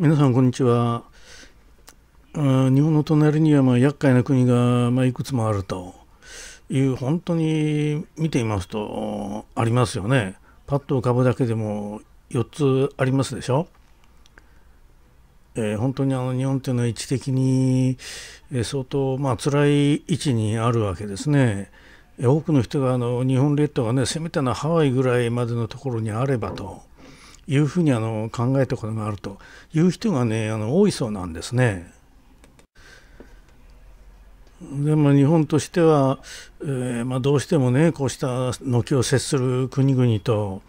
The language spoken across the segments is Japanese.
皆さんこんにちは日本の隣にはまあ厄介な国がまあいくつもあるという本当に見ていますとありますよねパッと浮かぶだけでも4つありますでしょ、えー、本当にあの日本というのは位置的に相当まあ辛い位置にあるわけですね多くの人があの日本列島がねせめてのハワイぐらいまでのところにあればと。いうふうにあの考えたことがあるという人がねあの多いそうなんですね。でも日本としては、えー、まあ、どうしてもねこうした軒を接する国々と、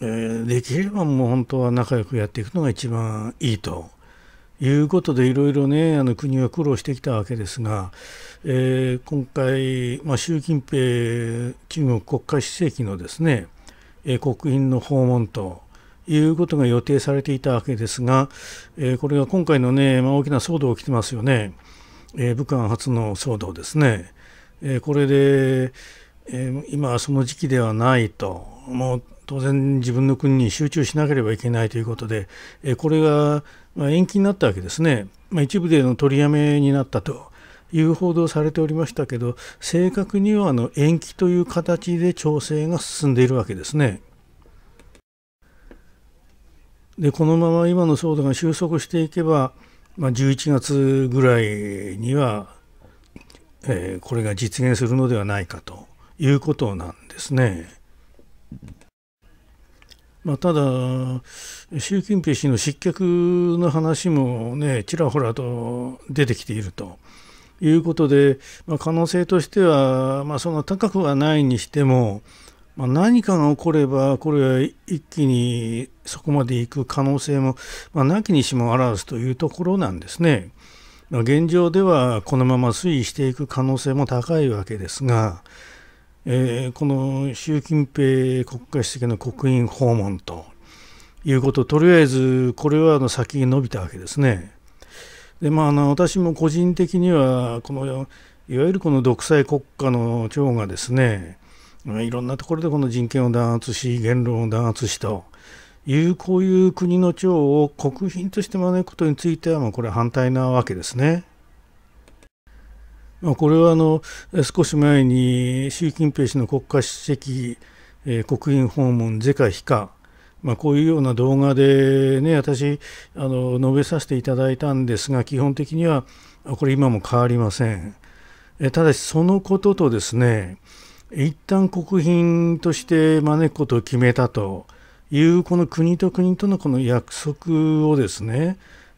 えー、できればもう本当は仲良くやっていくのが一番いいということでいろいろねあの国は苦労してきたわけですが、えー、今回、まあ、習近平中国国家主席のですね、えー、国賓の訪問ということが予定されていたわけですが、えー、これが今回のね、まあ、大きな騒動起きてますよね、えー、武漢初の騒動ですね、えー、これで、えー、今はその時期ではないと、もう当然自分の国に集中しなければいけないということで、えー、これが、ま延期になったわけですね、まあ、一部での取りやめになったと。いう報道されておりましたけど正確にはあの延期という形で調整が進んでいるわけですね。でこのまま今の騒動が収束していけば、まあ、11月ぐらいには、えー、これが実現するのではないかということなんですね。まあ、ただ、習近平氏の失脚の話も、ね、ちらほらと出てきているということで、まあ、可能性としては、まあ、そんな高くはないにしても、まあ、何かが起こればこれは一気にそこまで行く可能性も、まあ、なきにしもあらずというところなんですね。まあ、現状ではこのまま推移していく可能性も高いわけですが、えー、この習近平国家主席の国賓訪問ということとりあえずこれはあの先に伸びたわけですね。でまあ、あの私も個人的にはこのいわゆるこの独裁国家の長がですねいろんなところでこの人権を弾圧し言論を弾圧しというこういう国の長を国賓として招くことについてはもうこれは反対なわけですね。まあ、これはあの少し前に習近平氏の国家主席、えー、国賓訪問是か非か、まあ、こういうような動画で、ね、私あの述べさせていただいたんですが基本的にはこれ今も変わりません。えただしそのこととですね一旦国賓として招くことを決めたと。いうこの国と国とのこの約束をですね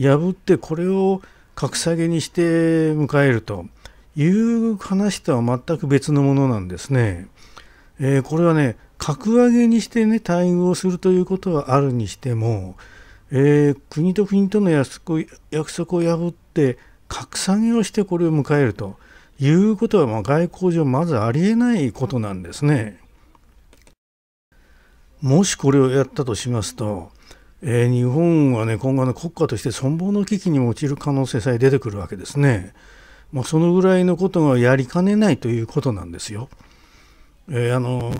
破ってこれを格下げにして迎えるという話とは全く別のものなんですね。えー、これはね格上げにしてね待遇をするということはあるにしても、えー、国と国との約束を破って格下げをしてこれを迎えるということは、まあ、外交上まずありえないことなんですね。もしこれをやったとしますと、えー、日本はね今後の国家として存亡の危機に陥る可能性さえ出てくるわけですね。まあ、そのぐらいのことがやりかねないということなんですよ。えー、あの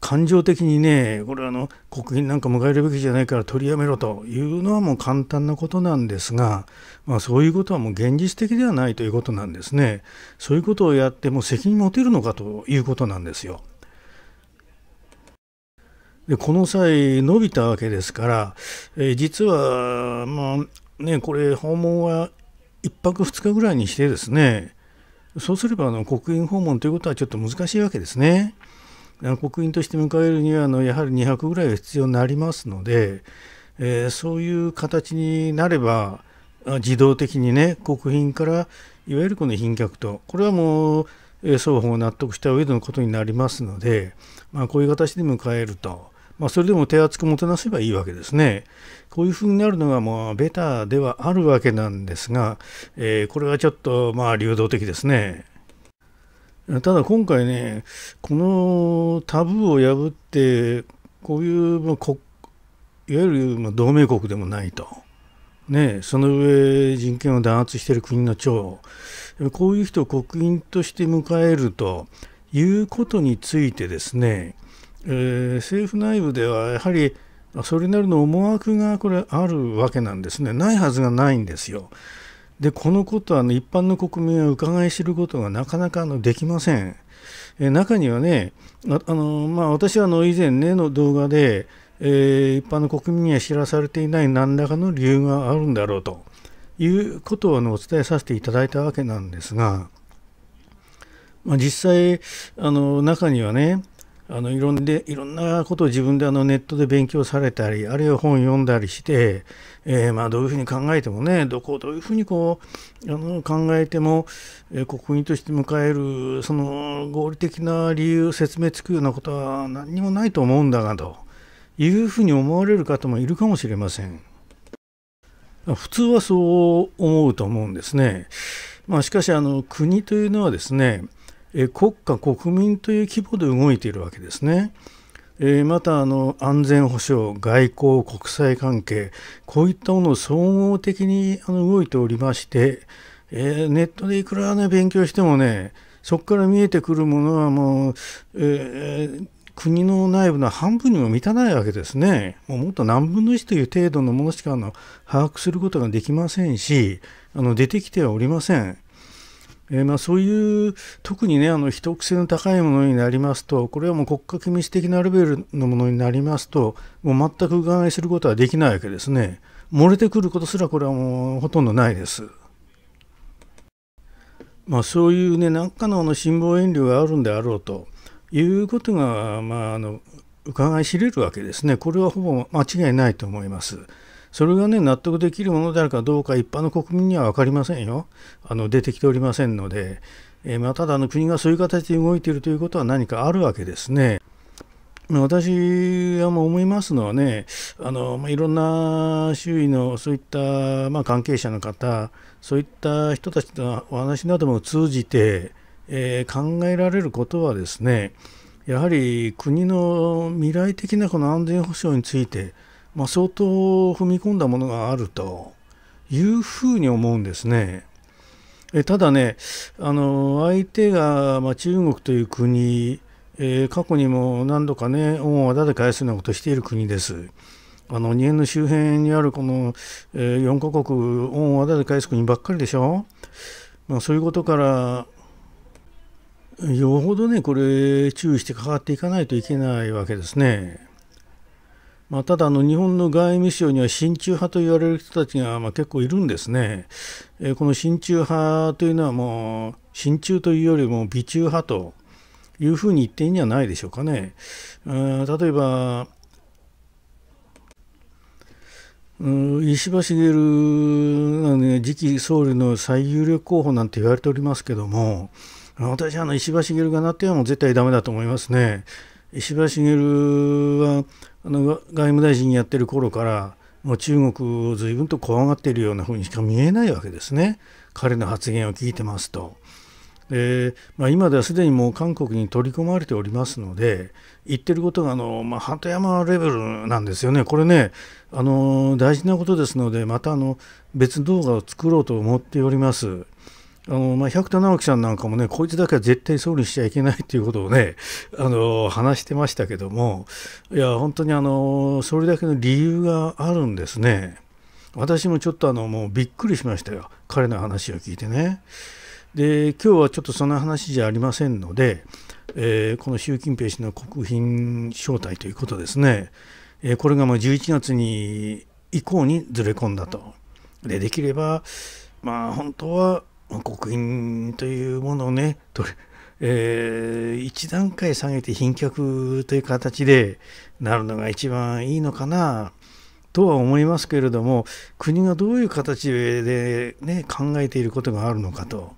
感情的にねこれはあの国民なんか迎えるべきじゃないから取りやめろというのはもう簡単なことなんですが、まあ、そういうことはもう現実的ではないということなんですね。そういうことをやっても責任持てるのかということなんですよ。でこの際伸びたわけですから、えー、実はまあねこれ訪問は1泊2日ぐらいにしてですねそうすればあの国賓訪問ということはちょっと難しいわけですね。国賓として迎えるにはあのやはり2泊ぐらいは必要になりますので、えー、そういう形になれば自動的にね国賓からいわゆるこの賓客とこれはもう双方納得した上でのことになりますので、まあ、こういう形で迎えるとまあ、それでも手厚くもてなせばいいわけですね。こういうふうになるのがまあベタではあるわけなんですが、えー、これはちょっとまあ流動的ですね。ただ今回ね、このタブーを破って、こういうまあいわゆる同盟国でもないと。ね、その上人権を弾圧している国の長こういう人を国民として迎えるということについてですねえー、政府内部ではやはりそれなりの思惑がこれあるわけなんですねないはずがないんですよ。でこのことは、の一般の国民は伺い知ることがなかなかのできません。え中にはねあの、まあ、私はあの以前、ね、の動画で、えー、一般の国民には知らされていない何らかの理由があるんだろうということをあのお伝えさせていただいたわけなんですが、まあ、実際あの中にはねあのいろんでいろんなことを自分であのネットで勉強されたりあるいは本読んだりして、えー、まあどういうふうに考えてもねどこをどういうふうにこうあの考えても、えー、国民として迎えるその合理的な理由説明つくようなことは何にもないと思うんだがというふうに思われる方もいるかもしれません。普通はそう思うと思うんですね。まあ、しかしあの国というのはですねえ国家国民という規模で動いているわけですね。えまたあの安全保障、外交、国際関係、こういったものを総合的にあの動いておりまして、えー、ネットでいくら、ね、勉強してもね、そこから見えてくるものはもう、えー、国の内部の半分にも満たないわけですね。もうもっと何分の1という程度のものしかあの把握することができませんし、あの出てきてはおりません。えー、まあ、そういう特にねあの秘匿性の高いものになりますとこれはもう国家機密的なレベルのものになりますともう全く伺いすることはできないわけですね漏れてくることすらこれはもうほとんどないです。まあ、そういうね何かのあの辛抱遠慮があるんであろうということが、まあ、あの伺い知れるわけですねこれはほぼ間違いないと思います。それがね、納得できるものであるかどうか、一般の国民には分かりませんよ。あの出てきておりませんので、えー、まあ、ただあの、国がそういう形で動いているということは何かあるわけですね。私はもう思いますのはね、あのまあ、いろんな周囲のそういった、まあ、関係者の方、そういった人たちのお話なども通じて、えー、考えられることはですね、やはり国の未来的なこの安全保障について、まあ、相当踏み込んだものがあるというふうに思うんですね。えただね、あの相手が、まあ、中国という国、えー、過去にも何度かね、恩をあだで返すようなことをしている国です。あの、日円の周辺にあるこの、えー、4カ国、恩をあだで返す国ばっかりでしょ。まあ、そういうことから、よほどね、これ、注意してかかっていかないといけないわけですね。まあ、ただあの日本の外務省には親中派と言われる人たちがまあ結構いるんですね、えー、この親中派というのはもう親中というよりも美中派というふうに言っていいんじゃないでしょうかね。例えば石破茂が、ね、次期総理の最有力候補なんて言われておりますけども私はあの石破茂がなってはもう絶対ダメだと思いますね。石破茂はあの外務大臣やってる頃からもう中国を随分と怖がっているようなふうにしか見えないわけですね彼の発言を聞いてますと。でまあ、今ではすでにもう韓国に取り込まれておりますので言ってることがあの、まあ、鳩山レベルなんですよね、これねあの大事なことですのでまたあの別動画を作ろうと思っております。あのまあ、百田直樹さんなんかもねこいつだけは絶対総理しちゃいけないっていうことをね あの話してましたけどもいや本当にあのそれだけの理由があるんですね私もちょっとあのもうびっくりしましたよ彼の話を聞いてねで今日はちょっとその話じゃありませんので、えー、この習近平氏の国賓招待ということですね、えー、これがま11月に以降にずれ込んだとでできればまあ本当は国賓というものをねと、えー、一段階下げて賓客という形でなるのが一番いいのかなとは思いますけれども国がどういう形で、ね、考えていることがあるのかと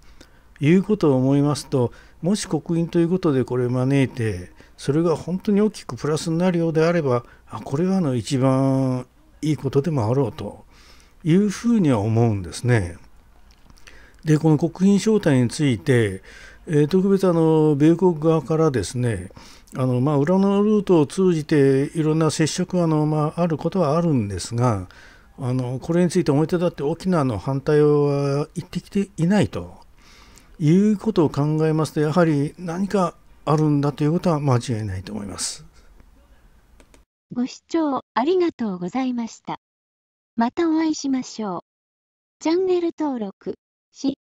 いうことを思いますともし国賓ということでこれ招いてそれが本当に大きくプラスになるようであればあこれはの一番いいことでもあろうというふうには思うんですね。でこの国賓招待について、えー、特別あの米国側からですねあの、まあ、裏のルートを通じていろんな接触あの、まあ、あることはあるんですがあのこれについて表立って沖縄の反対は言ってきていないということを考えますとやはり何かあるんだということは間違いないと思います。ご視聴ありがとうございました。またお会いしましょう。チャンネル登録し